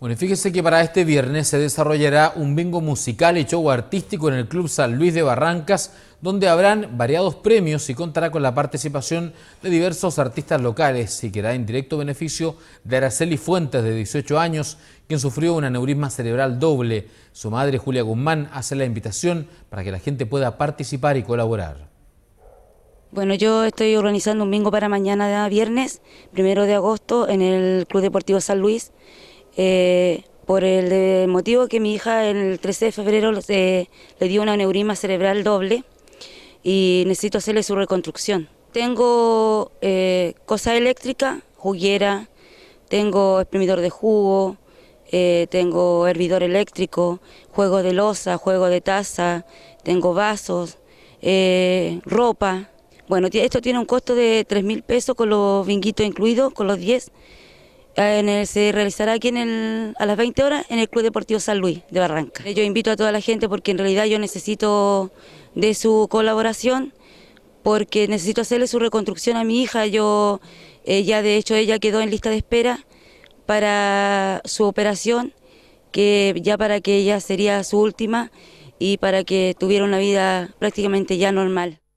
Bueno, y fíjese que para este viernes se desarrollará un bingo musical y show artístico en el Club San Luis de Barrancas, donde habrán variados premios y contará con la participación de diversos artistas locales y da en directo beneficio de Araceli Fuentes, de 18 años, quien sufrió un aneurisma cerebral doble. Su madre, Julia Guzmán, hace la invitación para que la gente pueda participar y colaborar. Bueno, yo estoy organizando un bingo para mañana de viernes, primero de agosto, en el Club Deportivo San Luis. Eh, por el eh, motivo que mi hija el 13 de febrero eh, le dio una neurima cerebral doble y necesito hacerle su reconstrucción. Tengo eh, cosa eléctrica, juguera, tengo exprimidor de jugo, tengo hervidor eléctrico, juego de losa, juego de taza, tengo vasos, ropa. Bueno, esto tiene un costo de 3 mil pesos con los vinguitos incluidos, con los 10 se realizará aquí a las 20 horas en el Club Deportivo San Luis de Barranca. Yo invito a toda la gente porque en realidad yo necesito de su colaboración porque necesito hacerle su reconstrucción a mi hija. Yo eh, ya de hecho ella quedó en lista de espera para su operación, que ya para que ella sería su última y para que tuviera una vida prácticamente ya normal.